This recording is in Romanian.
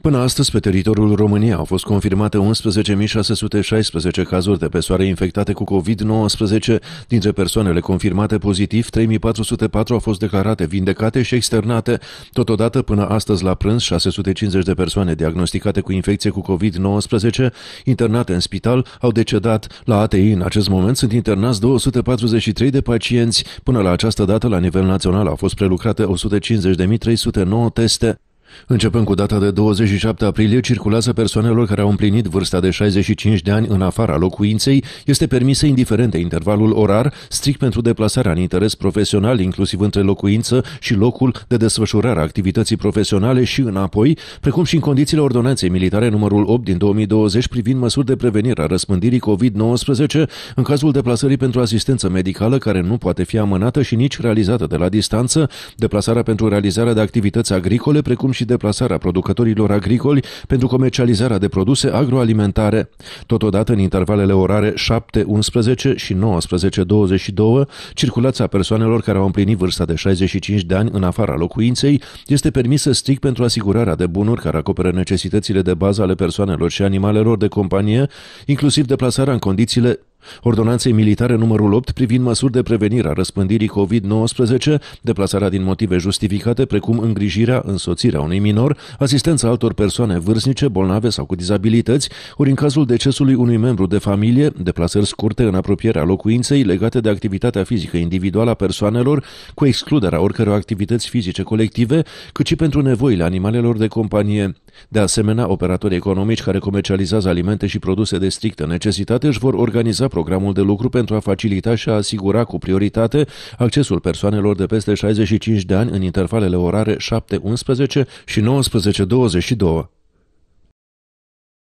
Până astăzi, pe teritoriul României au fost confirmate 11.616 cazuri de persoane infectate cu COVID-19. Dintre persoanele confirmate pozitiv, 3.404 au fost declarate vindecate și externate. Totodată, până astăzi la prânz, 650 de persoane diagnosticate cu infecție cu COVID-19 internate în spital au decedat. La ATI, în acest moment, sunt internați 243 de pacienți. Până la această dată, la nivel național, au fost prelucrate 150.309 teste. Începând cu data de 27 aprilie, circulația persoanelor care au împlinit vârsta de 65 de ani în afara locuinței este permisă indiferent de intervalul orar, strict pentru deplasarea în interes profesional, inclusiv între locuință și locul de desfășurare a activității profesionale și înapoi, precum și în condițiile ordonanței militare numărul 8 din 2020 privind măsuri de prevenire a răspândirii COVID-19 în cazul deplasării pentru asistență medicală care nu poate fi amânată și nici realizată de la distanță, deplasarea pentru realizarea de activități agricole, precum și și deplasarea producătorilor agricoli pentru comercializarea de produse agroalimentare. Totodată, în intervalele orare 7-11 și 19-22, circulația persoanelor care au împlinit vârsta de 65 de ani în afara locuinței este permisă strict pentru asigurarea de bunuri care acoperă necesitățile de bază ale persoanelor și animalelor de companie, inclusiv deplasarea în condițiile Ordonanței militare numărul 8 privind măsuri de prevenire a răspândirii COVID-19, deplasarea din motive justificate, precum îngrijirea, însoțirea unui minor, asistența altor persoane vârstnice, bolnave sau cu dizabilități, ori în cazul decesului unui membru de familie, deplasări scurte în apropierea locuinței legate de activitatea fizică individuală a persoanelor, cu excluderea oricăror activități fizice colective, cât și pentru nevoile animalelor de companie. De asemenea, operatorii economici care comercializează alimente și produse de strictă necesitate își vor organiza programul de lucru pentru a facilita și a asigura cu prioritate accesul persoanelor de peste 65 de ani în intervalele orare 7-11 și 19-22.